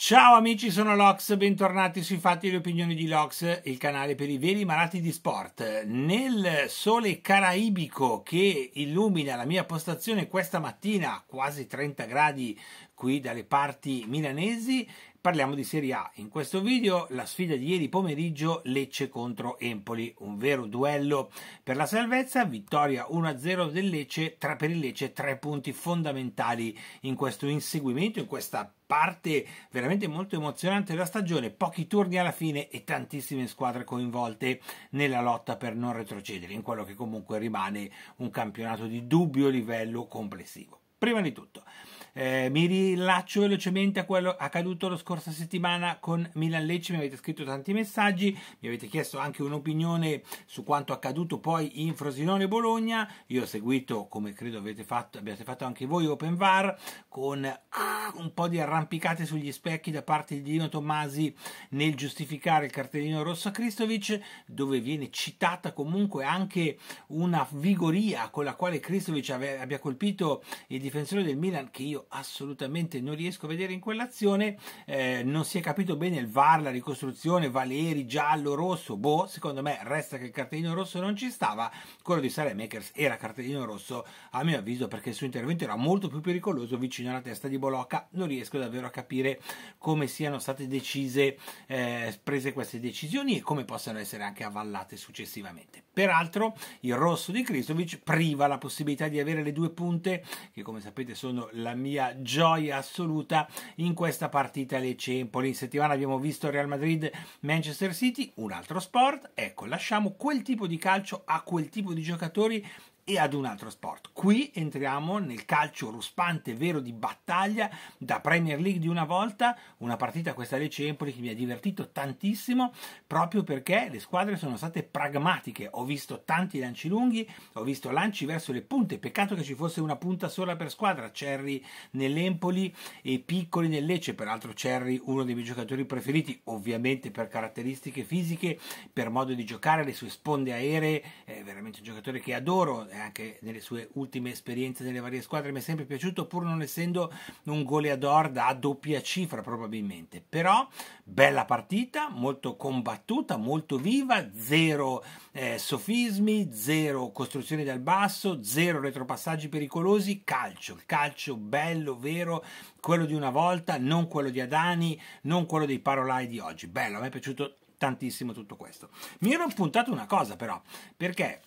Ciao amici, sono Lox, bentornati sui fatti e le opinioni di Lox, il canale per i veri malati di sport. Nel sole caraibico che illumina la mia postazione questa mattina, quasi 30 gradi qui dalle parti milanesi, Parliamo di Serie A. In questo video la sfida di ieri pomeriggio Lecce contro Empoli, un vero duello per la salvezza, vittoria 1-0 del Lecce, tra per il Lecce tre punti fondamentali in questo inseguimento, in questa parte veramente molto emozionante della stagione, pochi turni alla fine e tantissime squadre coinvolte nella lotta per non retrocedere in quello che comunque rimane un campionato di dubbio livello complessivo. Prima di tutto, eh, mi rilaccio velocemente a quello accaduto la scorsa settimana con Milan Lecce, mi avete scritto tanti messaggi, mi avete chiesto anche un'opinione su quanto accaduto poi in Frosinone e Bologna, io ho seguito come credo fatto, abbiate fatto anche voi Open VAR con ah, un po' di arrampicate sugli specchi da parte di Dino Tommasi nel giustificare il cartellino rosso a Kristovic, dove viene citata comunque anche una vigoria con la quale Kristovic abbia colpito il difensore del Milan che io io assolutamente non riesco a vedere in quell'azione. Eh, non si è capito bene il VAR, la ricostruzione, Valeri, giallo, rosso, boh, secondo me resta che il cartellino rosso non ci stava, quello di Makers era cartellino rosso a mio avviso perché il suo intervento era molto più pericoloso vicino alla testa di Bolocca, non riesco davvero a capire come siano state decise, eh, prese queste decisioni e come possano essere anche avallate successivamente. Peraltro il rosso di Kristovic priva la possibilità di avere le due punte che come sapete sono la mia mia gioia assoluta in questa partita alle Cempoli. In settimana abbiamo visto Real Madrid-Manchester City, un altro sport. Ecco, lasciamo quel tipo di calcio a quel tipo di giocatori e ad un altro sport. Qui entriamo nel calcio ruspante, vero di battaglia, da Premier League di una volta, una partita questa Lecce Empoli che mi ha divertito tantissimo, proprio perché le squadre sono state pragmatiche. Ho visto tanti lanci lunghi, ho visto lanci verso le punte, peccato che ci fosse una punta sola per squadra, Cerri nell'Empoli e Piccoli nel Lecce, peraltro Cerri uno dei miei giocatori preferiti, ovviamente per caratteristiche fisiche, per modo di giocare, le sue sponde aeree, è veramente un giocatore che adoro, eh, anche nelle sue ultime esperienze nelle varie squadre mi è sempre piaciuto, pur non essendo un goleador da doppia cifra probabilmente. Però bella partita, molto combattuta, molto viva, zero eh, sofismi, zero costruzioni dal basso, zero retropassaggi pericolosi, calcio, calcio bello, vero, quello di una volta, non quello di Adani, non quello dei parolai di oggi. Bello, a me è piaciuto tantissimo tutto questo. Mi ero puntato una cosa però, perché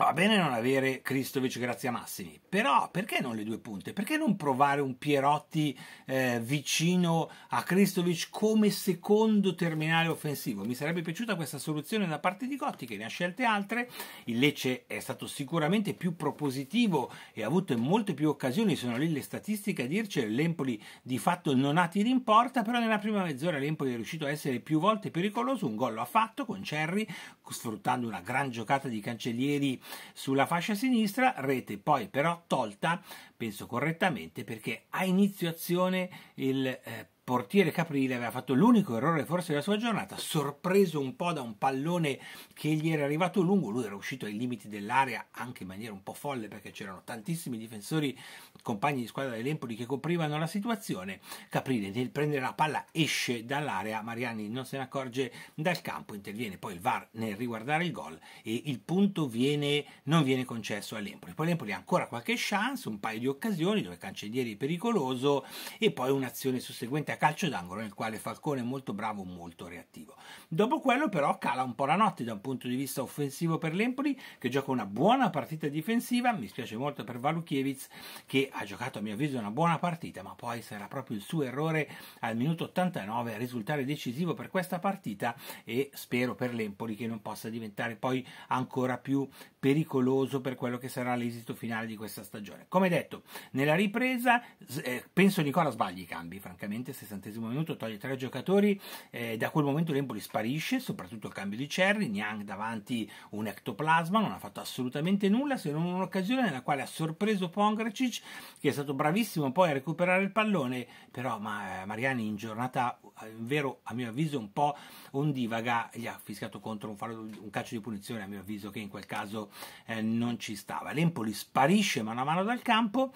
Va bene non avere Kristovic grazie a Massimi, però perché non le due punte? Perché non provare un Pierotti eh, vicino a Kristovic come secondo terminale offensivo? Mi sarebbe piaciuta questa soluzione da parte di Gotti che ne ha scelte altre. Il Lecce è stato sicuramente più propositivo e ha avuto molte più occasioni, sono lì le statistiche a dirci, l'Empoli di fatto non ha tiri in porta, però nella prima mezz'ora l'Empoli è riuscito a essere più volte pericoloso, un gol lo ha fatto con Cerri, sfruttando una gran giocata di Cancellieri sulla fascia sinistra rete poi però tolta, penso correttamente, perché a inizio azione il eh, portiere Caprile aveva fatto l'unico errore forse della sua giornata, sorpreso un po' da un pallone che gli era arrivato lungo, lui era uscito ai limiti dell'area anche in maniera un po' folle perché c'erano tantissimi difensori, compagni di squadra dell'Empoli che coprivano la situazione, Caprile nel prendere la palla esce dall'area, Mariani non se ne accorge dal campo, interviene poi il VAR nel riguardare il gol e il punto viene, non viene concesso all'Empoli, poi l'Empoli ha ancora qualche chance, un paio di occasioni dove Cancellieri è pericoloso e poi un'azione susseguente a calcio d'angolo nel quale Falcone è molto bravo, molto reattivo. Dopo quello però cala un po' la notte da un punto di vista offensivo per l'Empoli che gioca una buona partita difensiva, mi spiace molto per Valukiewicz che ha giocato a mio avviso una buona partita, ma poi sarà proprio il suo errore al minuto 89 a risultare decisivo per questa partita e spero per l'Empoli che non possa diventare poi ancora più pericoloso per quello che sarà l'esito finale di questa stagione. Come detto, nella ripresa eh, penso Nicola sbagli i cambi, francamente se 60 minuto toglie tre giocatori, eh, da quel momento l'Empoli sparisce, soprattutto il cambio di Cerri, Niang davanti un ectoplasma, non ha fatto assolutamente nulla se non un'occasione nella quale ha sorpreso Pongracic che è stato bravissimo poi a recuperare il pallone, però ma, eh, Mariani in giornata, in eh, vero a mio avviso un po' ondivaga, gli ha fischiato contro un, fallo, un calcio di punizione a mio avviso che in quel caso eh, non ci stava. L'Empoli sparisce mano a mano dal campo.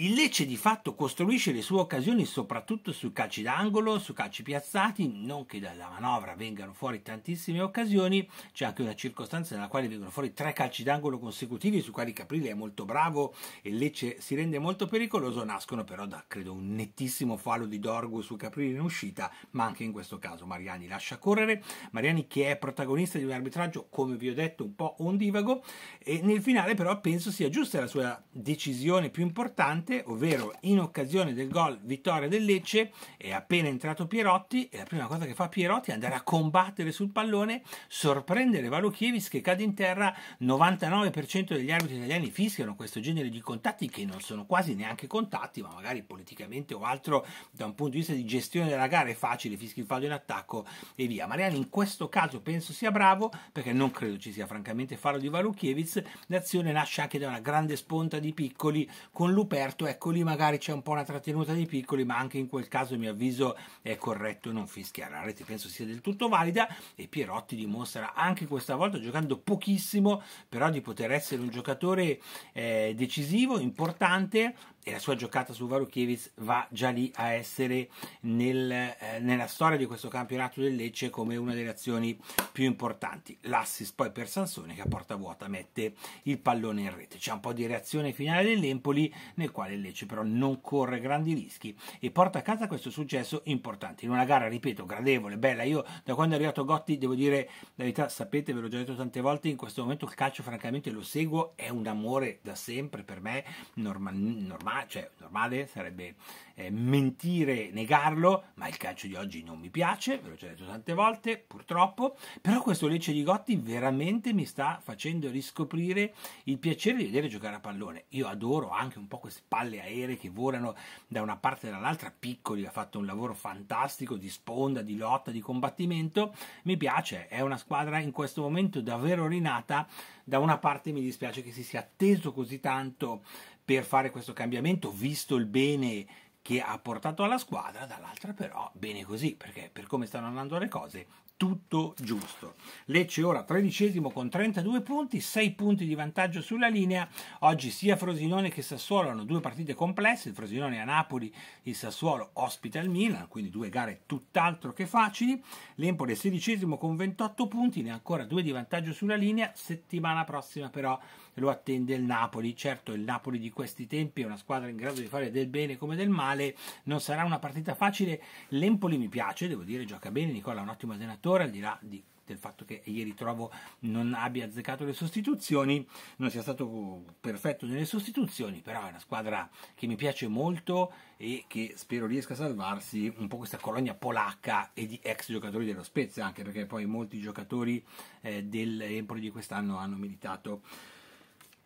Il Lecce di fatto costruisce le sue occasioni soprattutto su calci d'angolo, su calci piazzati, non che dalla manovra vengano fuori tantissime occasioni, c'è anche una circostanza nella quale vengono fuori tre calci d'angolo consecutivi su quali Caprile è molto bravo e Lecce si rende molto pericoloso, nascono però da credo un nettissimo fallo di Dorgo su Caprile in uscita, ma anche in questo caso Mariani lascia correre, Mariani che è protagonista di un arbitraggio come vi ho detto un po' ondivago e nel finale però penso sia giusta la sua decisione più importante precedente, ovvero in occasione del gol vittoria del Lecce, è appena entrato Pierotti e la prima cosa che fa Pierotti è andare a combattere sul pallone, sorprendere Valuchievis che cade in terra, 99% degli arbitri italiani fischiano questo genere di contatti che non sono quasi neanche contatti, ma magari politicamente o altro da un punto di vista di gestione della gara è facile, fischi il fallo in attacco e via. Mariani in questo caso penso sia bravo perché non credo ci sia francamente fallo di Valuchievis, l'azione nasce anche da una grande sponta di piccoli con Luper certo ecco lì magari c'è un po' una trattenuta dei piccoli, ma anche in quel caso, mi avviso, è corretto non fischiare. La rete penso sia del tutto valida e Pierotti dimostra anche questa volta, giocando pochissimo, però di poter essere un giocatore eh, decisivo, importante, e la sua giocata su Varukiewicz va già lì a essere nel, eh, nella storia di questo campionato del Lecce come una delle azioni più importanti. L'assist poi per Sansone che a porta vuota mette il pallone in rete. C'è un po' di reazione finale dell'Empoli nel quale il Lecce però non corre grandi rischi e porta a casa questo successo importante. In una gara, ripeto, gradevole, bella. Io da quando è arrivato Gotti devo dire la verità, sapete, ve l'ho già detto tante volte, in questo momento il calcio francamente lo seguo, è un amore da sempre per me, normale. Normal, normale, cioè, normale sarebbe eh, mentire, negarlo, ma il calcio di oggi non mi piace, ve l'ho già detto tante volte, purtroppo, però questo Lecce di Gotti veramente mi sta facendo riscoprire il piacere di vedere giocare a pallone. Io adoro anche un po' queste palle aeree che volano da una parte e dall'altra, piccoli, ha fatto un lavoro fantastico di sponda, di lotta, di combattimento, mi piace, è una squadra in questo momento davvero rinata, da una parte mi dispiace che si sia atteso così tanto per fare questo cambiamento, visto il bene che ha portato alla squadra, dall'altra però bene così, perché per come stanno andando le cose, tutto giusto. Lecce ora tredicesimo con 32 punti, 6 punti di vantaggio sulla linea. Oggi sia Frosinone che Sassuolo hanno due partite complesse, il Frosinone a Napoli, il Sassuolo ospita il Milan, quindi due gare tutt'altro che facili. L'Empoli sedicesimo con 28 punti, ne ha ancora due di vantaggio sulla linea, settimana prossima però lo attende il Napoli. Certo, il Napoli di questi tempi è una squadra in grado di fare del bene come del male, non sarà una partita facile. L'Empoli mi piace, devo dire, gioca bene, Nicola è un ottimo allenatore, al di là di del fatto che ieri trovo non abbia azzeccato le sostituzioni, non sia stato perfetto nelle sostituzioni, però è una squadra che mi piace molto e che spero riesca a salvarsi un po' questa colonia polacca e di ex giocatori dello Spezia, anche perché poi molti giocatori eh, dell'Empoli di quest'anno hanno militato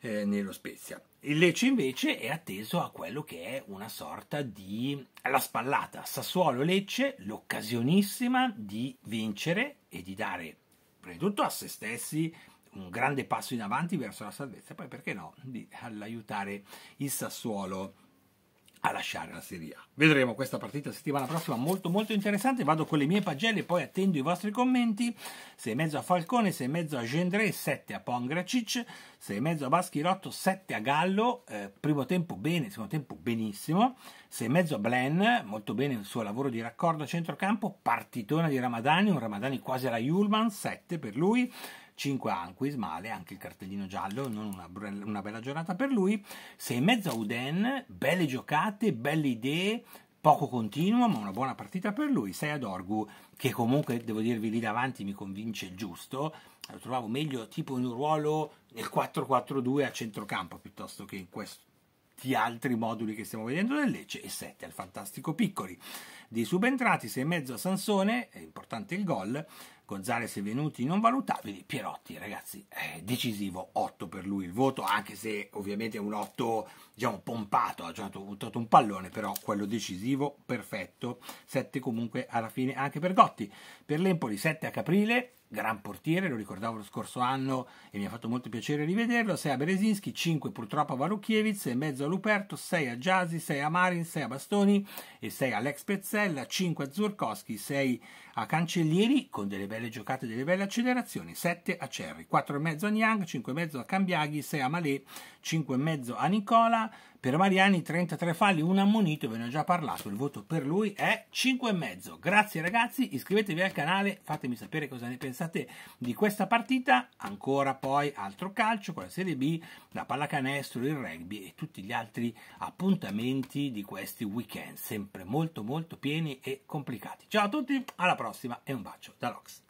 eh, nello Spezia. Il Lecce invece è atteso a quello che è una sorta di la spallata Sassuolo-Lecce, l'occasionissima di vincere e di dare, prima di tutto, a se stessi un grande passo in avanti verso la salvezza, poi perché no, di, all'aiutare il Sassuolo a lasciare la Serie A. Vedremo questa partita settimana prossima, molto molto interessante. Vado con le mie pagelle, poi attendo i vostri commenti. mezzo a Falcone, mezzo a Gendré, 7 a Pongracic, mezzo a Baschirotto, 7 a Gallo. Eh, primo tempo bene, secondo tempo benissimo. mezzo a Blen, molto bene il suo lavoro di raccordo a centrocampo. Partitona di Ramadani, un Ramadani quasi alla Julman, 7 per lui. 5 Anquis, male, anche il cartellino giallo, non una, una bella giornata per lui. 6 e mezzo a Uden, belle giocate, belle idee, poco continuo, ma una buona partita per lui. 6 ad Orgu, che comunque devo dirvi lì davanti mi convince giusto. Lo trovavo meglio tipo in un ruolo nel 4-4-2 a centrocampo piuttosto che in questi altri moduli che stiamo vedendo del Lecce e 7 al fantastico Piccoli. Dei subentrati 6 mezzo a Sansone, è importante il gol, Gonzales è Venuti non valutabili, Pierotti ragazzi è decisivo 8 per lui il voto, anche se ovviamente è un 8 diciamo pompato, ha già buttato un pallone, però quello decisivo perfetto, 7 comunque alla fine anche per Gotti, per l'Empoli 7 a Caprile, gran portiere, lo ricordavo lo scorso anno e mi ha fatto molto piacere rivederlo, 6 a Berezinski, 5 purtroppo a Valukiewicz, e mezzo a Luperto, 6 a Giasi, 6 a Marin, 6 a Bastoni e 6 a all'ex Pezzella, 5 a Zurkowski, 6 a Cancellieri con delle belle giocate, delle belle accelerazioni, 7 a Cerri, 4,5 a Niang, 5,5 a Cambiaghi, 6 a Malé, 5,5 a Nicola, per Mariani 33 falli, un ammonito, ve ne ho già parlato, il voto per lui è 5,5. Grazie ragazzi, iscrivetevi al canale, fatemi sapere cosa ne pensate di questa partita, ancora poi altro calcio con la Serie B, la pallacanestro, il rugby e tutti gli altri appuntamenti di questi weekend, sempre molto molto pieni e complicati. Ciao a tutti, alla prossima e un bacio da Lox.